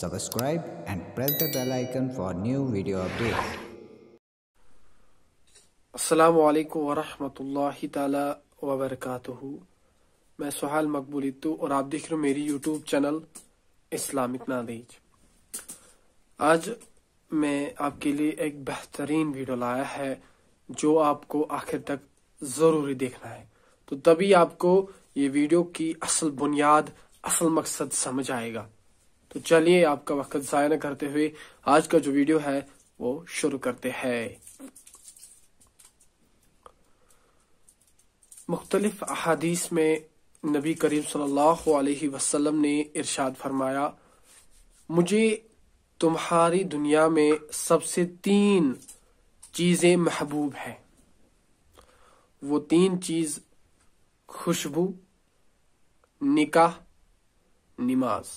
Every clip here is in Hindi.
subscribe and press the bell icon for new video updates. अस्सलाम वालेकुम वरहमतुल्लाहि ताला व बरकातुहू मैं सुहाल मकबूल इत्तू और आप देख रहे हो मेरी यूट्यूब चैनल इस्लामिक नॉलेज आज मैं आपके लिए एक बेहतरीन वीडियो लाया है जो आपको आखिर तक जरूरी देखना है तो तभी आपको ये वीडियो की असल बुनियाद असल मकसद समझ आएगा तो चलिए आपका वक्त जया न करते हुए आज का जो वीडियो है वो शुरू करते हैं मुख्तलिफ अहादीस में नबी करीम सल्लल्लाहु अलैहि वसल्लम ने इरशाद फरमाया मुझे तुम्हारी दुनिया में सबसे तीन चीजें महबूब हैं वो तीन चीज खुशबू निकाह नमाज़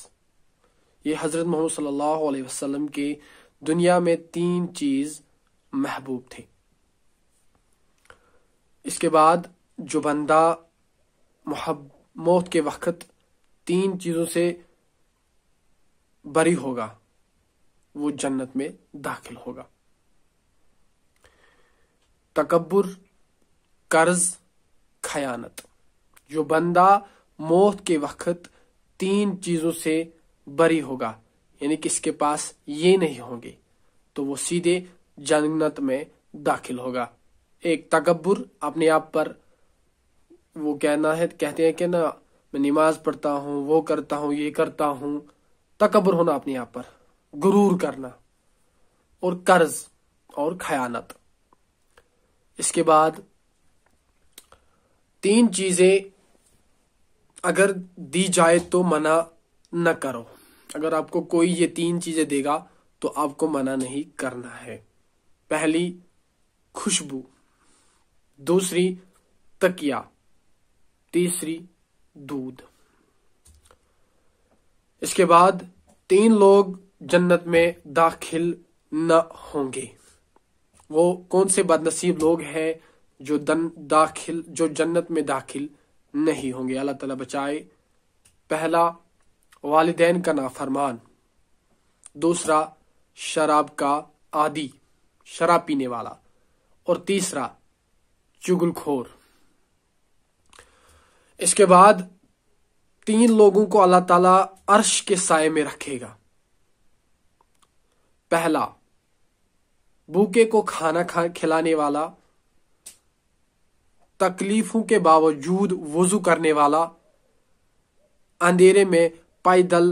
ये हज़रत मोहम्मद सल्लल्लाहु अलैहि वसल्लम के दुनिया में तीन चीज़ महबूब थी इसके बाद जो बंदा महब मौत के वक्त तीन चीज़ों से बरी होगा वो जन्नत में दाखिल होगा तकबर कर्ज खयानत जो बंदा मौत के वक्त तीन चीज़ों से बरी होगा यानी किसके पास ये नहीं होंगे तो वो सीधे जन्नत में दाखिल होगा एक तकबर अपने आप पर वो कहना है कहते हैं कि ना मैं नमाज पढ़ता हूँ वो करता हूँ ये करता हूँ तकबर होना अपने आप पर गुरूर करना और कर्ज और खयानत इसके बाद तीन चीजें अगर दी जाए तो मना न करो अगर आपको कोई ये तीन चीजें देगा तो आपको मना नहीं करना है पहली खुशबू दूसरी तकिया तीसरी दूध इसके बाद तीन लोग जन्नत में दाखिल न होंगे वो कौन से बदनसीब लोग हैं जो दन दाखिल जो जन्नत में दाखिल नहीं होंगे अल्लाह तला बचाए पहला वालदेन का नाफरमान दूसरा शराब का आदि शराब पीने वाला और तीसरा चुगलखोर इसके बाद तीन लोगों को अल्लाह ताला अर्श के साय में रखेगा पहला भूखे को खाना खा खिलाने वाला तकलीफों के बावजूद वजू करने वाला अंधेरे में पैदल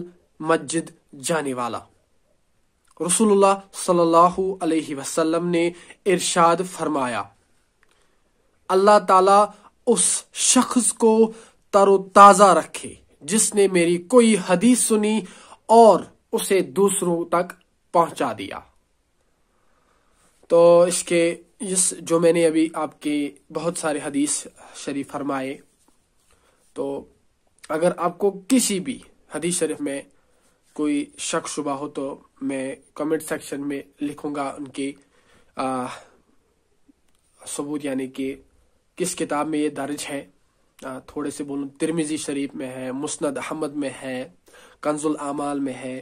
मस्जिद जाने वाला रसुल्ला सल्लल्लाहु अलैहि वसल्लम ने इरशाद फरमाया अल्लाह ताला उस शख्स को तरोताज़ा रखे जिसने मेरी कोई हदीस सुनी और उसे दूसरों तक पहुंचा दिया तो इसके इस जो मैंने अभी आपके बहुत सारे हदीस शरीफ फरमाए तो अगर आपको किसी भी हदीस शरीफ में कोई शक शुबा हो तो मैं कमेंट सेक्शन में लिखूंगा उनके सबूत यानी कि किस किताब में ये दर्ज है आ, थोड़े से बोलूँ तिरमिजी शरीफ में है मुस्नद अहमद में है कंजुल आमाल में है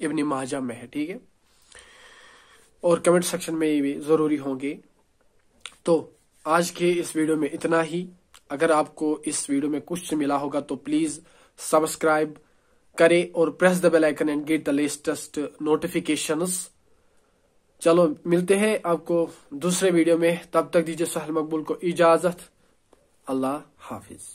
इबन महाजा में है ठीक है और कमेंट सेक्शन में ये भी ज़रूरी होंगे तो आज के इस वीडियो में इतना ही अगर आपको इस वीडियो में कुछ मिला होगा तो प्लीज़ सब्सक्राइब करें और press the bell icon and get the latest notifications चलो मिलते हैं आपको दूसरे वीडियो में तब तक दीजिए सहल मकबूल को इजाजत अल्लाह हाफिज